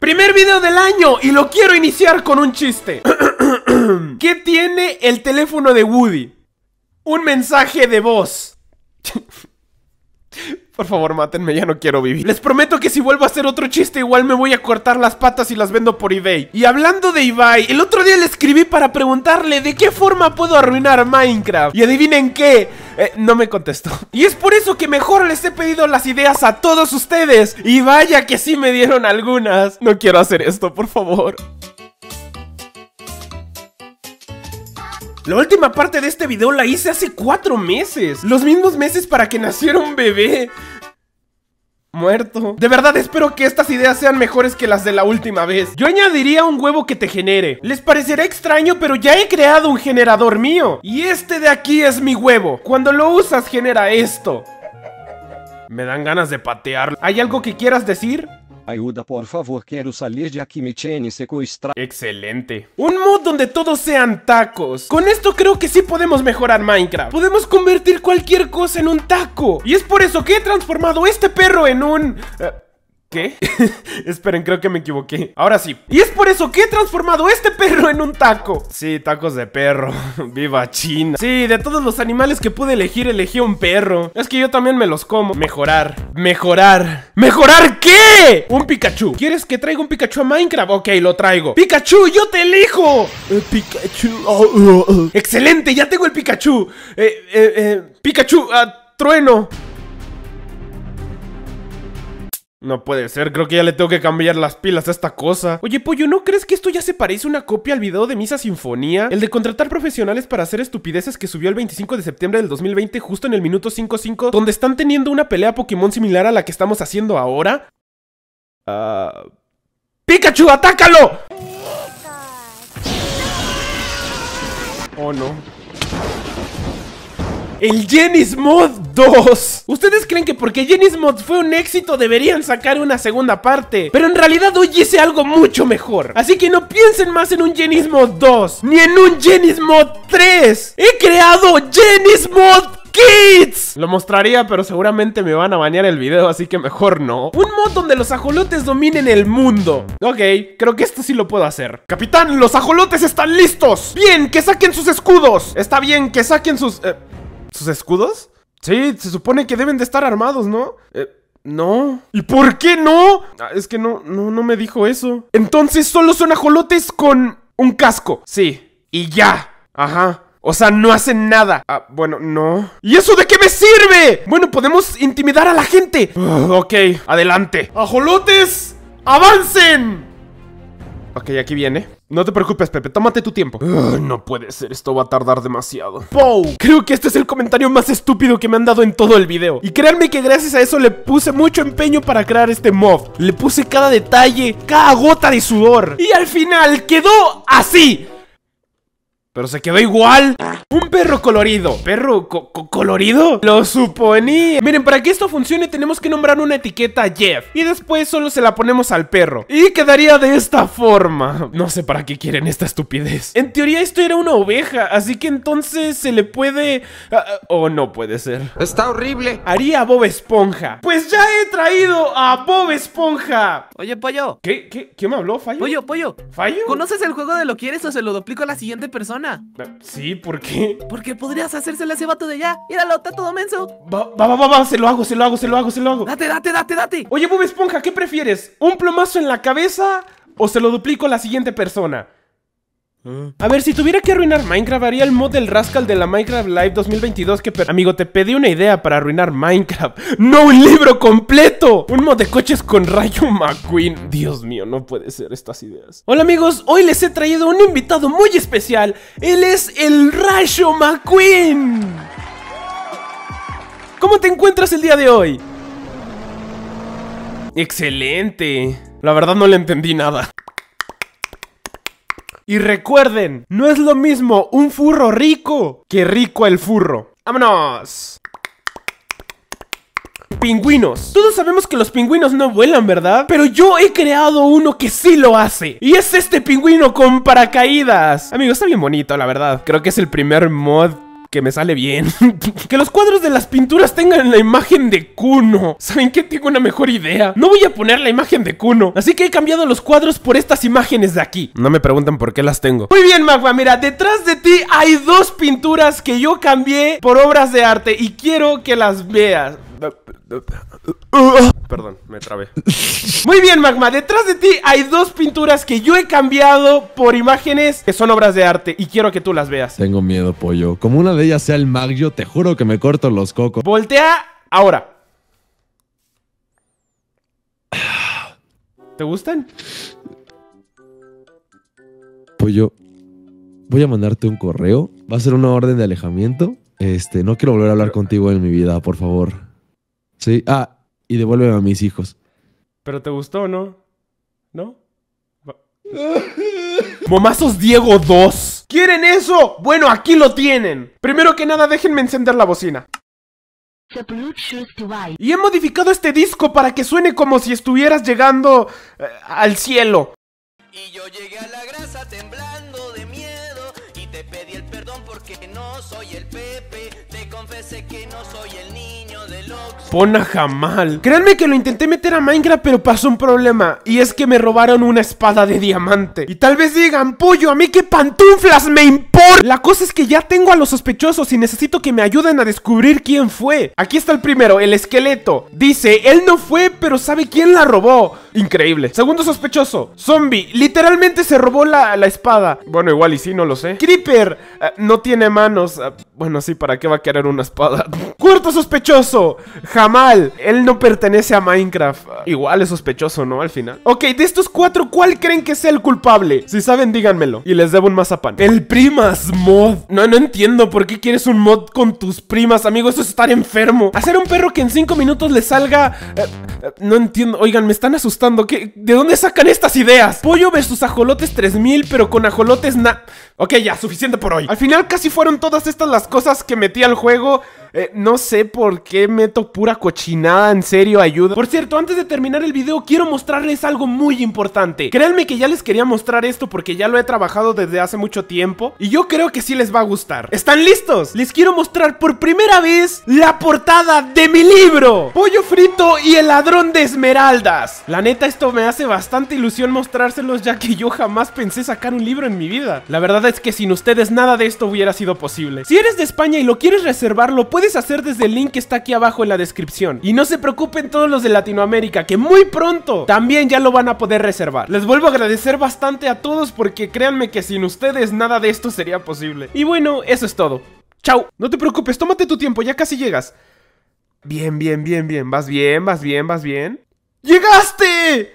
Primer video del año y lo quiero iniciar con un chiste. ¿Qué tiene el teléfono de Woody? Un mensaje de voz. Por favor, mátenme, ya no quiero vivir. Les prometo que si vuelvo a hacer otro chiste, igual me voy a cortar las patas y las vendo por eBay. Y hablando de eBay, el otro día le escribí para preguntarle de qué forma puedo arruinar Minecraft. Y adivinen qué, eh, no me contestó. Y es por eso que mejor les he pedido las ideas a todos ustedes. Y vaya que sí me dieron algunas. No quiero hacer esto, por favor. La última parte de este video la hice hace cuatro meses. Los mismos meses para que naciera un bebé muerto. De verdad espero que estas ideas sean mejores que las de la última vez. Yo añadiría un huevo que te genere. Les parecerá extraño, pero ya he creado un generador mío. Y este de aquí es mi huevo. Cuando lo usas genera esto. Me dan ganas de patearlo. ¿Hay algo que quieras decir? Ayuda, por favor, quiero salir de aquí, me y Excelente. Un mod donde todos sean tacos. Con esto creo que sí podemos mejorar Minecraft. Podemos convertir cualquier cosa en un taco. Y es por eso que he transformado este perro en un... Eh, ¿Qué? Esperen, creo que me equivoqué. Ahora sí. Y es por eso que he transformado este perro en un taco. Sí, tacos de perro. Viva China. Sí, de todos los animales que pude elegir, elegí un perro. Es que yo también me los como. Mejorar. Mejorar. ¿Mejorar qué? Un Pikachu. ¿Quieres que traiga un Pikachu a Minecraft? Ok, lo traigo. Pikachu, yo te elijo. Eh, Pikachu. Excelente, ya tengo el Pikachu. Eh, eh, Pikachu, ah, trueno. No puede ser, creo que ya le tengo que cambiar las pilas a esta cosa. Oye, Pollo, ¿no crees que esto ya se parece una copia al video de Misa Sinfonía? El de contratar profesionales para hacer estupideces que subió el 25 de septiembre del 2020 justo en el minuto 5-5, donde están teniendo una pelea Pokémon similar a la que estamos haciendo ahora. Ah, ¡Pikachu, atácalo! Oh no. El Genis Mod 2. Ustedes creen que porque Genis Mod fue un éxito deberían sacar una segunda parte. Pero en realidad hoy hice algo mucho mejor. Así que no piensen más en un Genis Mod 2. Ni en un Genis Mod 3. He creado Genis Mod Kids. Lo mostraría, pero seguramente me van a bañar el video, así que mejor no. Un mod donde los ajolotes dominen el mundo. Ok, creo que esto sí lo puedo hacer. Capitán, los ajolotes están listos. Bien, que saquen sus escudos. Está bien, que saquen sus... Eh, sus escudos? Sí, se supone que deben de estar armados, ¿no? Eh, no. ¿Y por qué no? Ah, es que no, no, no me dijo eso. Entonces solo son ajolotes con un casco. Sí. Y ya. Ajá. O sea, no hacen nada. Ah, bueno, no. ¿Y eso de qué me sirve? Bueno, podemos intimidar a la gente. ok, adelante. ¡Ajolotes! ¡Avancen! Ok, aquí viene. No te preocupes, Pepe, tómate tu tiempo. no puede ser, esto va a tardar demasiado. ¡Pow! Creo que este es el comentario más estúpido que me han dado en todo el video. Y créanme que gracias a eso le puse mucho empeño para crear este mod. Le puse cada detalle, cada gota de sudor. Y al final quedó así. Pero se quedó igual. Un perro colorido. ¿Perro colorido? Lo suponía. Miren, para que esto funcione tenemos que nombrar una etiqueta Jeff. Y después solo se la ponemos al perro. Y quedaría de esta forma. No sé para qué quieren esta estupidez. En teoría esto era una oveja. Así que entonces se le puede... Ah, ah, o no puede ser. Está horrible. Haría Bob Esponja. Pues ya he traído a Bob Esponja. Oye, pollo. ¿Qué? ¿Qué? qué me habló? ¿Fallo? Pollo, pollo. ¿Fallo? ¿Conoces el juego de lo quieres o se lo duplico a la siguiente persona? Sí, ¿por qué? Porque podrías hacérsela a ese vato de allá. Míralo, está todo menso. Va, va, va, va, se lo hago, se lo hago, se lo hago, se lo hago. Date, date, date, date. Oye, Bob Esponja, ¿qué prefieres? ¿Un plomazo en la cabeza o se lo duplico a la siguiente persona? A ver, si tuviera que arruinar Minecraft, haría el mod del Rascal de la Minecraft Live 2022 que... Amigo, te pedí una idea para arruinar Minecraft. ¡No un libro completo! Un mod de coches con Rayo McQueen. Dios mío, no puede ser estas ideas. Hola amigos, hoy les he traído un invitado muy especial. Él es el Rayo McQueen. ¿Cómo te encuentras el día de hoy? Excelente. La verdad no le entendí nada. Y recuerden, no es lo mismo un furro rico que rico el furro. ¡Vámonos! pingüinos. Todos sabemos que los pingüinos no vuelan, ¿verdad? Pero yo he creado uno que sí lo hace. Y es este pingüino con paracaídas. Amigo, está bien bonito, la verdad. Creo que es el primer mod que me sale bien. que los cuadros de las pinturas tengan la imagen de Kuno. ¿Saben qué? Tengo una mejor idea. No voy a poner la imagen de Kuno. Así que he cambiado los cuadros por estas imágenes de aquí. No me preguntan por qué las tengo. Muy bien, Magua Mira, detrás de ti hay dos pinturas que yo cambié por obras de arte y quiero que las veas. Perdón, me trabé. Muy bien, Magma. Detrás de ti hay dos pinturas que yo he cambiado por imágenes que son obras de arte y quiero que tú las veas. Tengo miedo, pollo. Como una de ellas sea el Magio, te juro que me corto los cocos. Voltea ahora. ¿Te gustan? Pollo, voy a mandarte un correo. Va a ser una orden de alejamiento. Este, no quiero volver a hablar contigo en mi vida, por favor. Sí. Ah, y devuélveme a mis hijos. Pero te gustó, ¿no? ¿No? Momazos Diego 2. ¿Quieren eso? Bueno, aquí lo tienen. Primero que nada, déjenme encender la bocina. Y he modificado este disco para que suene como si estuvieras llegando eh, al cielo. Y yo llegué a la grasa temblando de miedo y te pedí el perdón porque no soy el Pepe, te confesé que no soy el niño. Pon a Jamal. Créanme que lo intenté meter a Minecraft, pero pasó un problema. Y es que me robaron una espada de diamante. Y tal vez digan, pollo, a mí qué pantuflas me importa. La cosa es que ya tengo a los sospechosos y necesito que me ayuden a descubrir quién fue. Aquí está el primero, el esqueleto. Dice, él no fue, pero sabe quién la robó. Increíble. Segundo sospechoso, zombie. Literalmente se robó la, espada. Bueno, igual y sí, no lo sé. Creeper, eh, no tiene manos. Eh, bueno, sí, ¿para qué va a querer una espada? Cuarto sospechoso, Jamal. Él no pertenece a Minecraft. Igual es sospechoso, ¿no? Al final. Ok, de estos cuatro, ¿cuál creen que sea el culpable? Si saben, díganmelo. Y les debo un mazapán. El primas mod. No, no entiendo por qué quieres un mod con tus primas, amigo. Eso es estar enfermo. Hacer un perro que en cinco minutos le salga... Eh, eh, no entiendo. Oigan, me están asustando. ¿Qué? ¿De dónde sacan estas ideas? Pollo versus ajolotes 3000, pero con ajolotes na... Ok, ya, suficiente por hoy. Al final casi fueron todas estas las cosas que metí al juego... Eh, no sé por qué meto pura cochinada, en serio, ayuda. Por cierto, antes de terminar el video, quiero mostrarles algo muy importante. Créanme que ya les quería mostrar esto porque ya lo he trabajado desde hace mucho tiempo. Y yo creo que sí les va a gustar. ¿Están listos? Les quiero mostrar por primera vez la portada de mi libro. Pollo frito y el ladrón de esmeraldas. La neta, esto me hace bastante ilusión mostrárselos ya que yo jamás pensé sacar un libro en mi vida. La verdad es que sin ustedes nada de esto hubiera sido posible. Si eres de España y lo quieres reservarlo puedes hacer desde el link que está aquí abajo en la descripción. Y no se preocupen todos los de Latinoamérica, que muy pronto también ya lo van a poder reservar. Les vuelvo a agradecer bastante a todos porque créanme que sin ustedes nada de esto sería posible. Y bueno, eso es todo. ¡Chao! No te preocupes, tómate tu tiempo, ya casi llegas. Bien, bien, bien, bien. Vas bien, vas bien, vas bien. ¡Llegaste!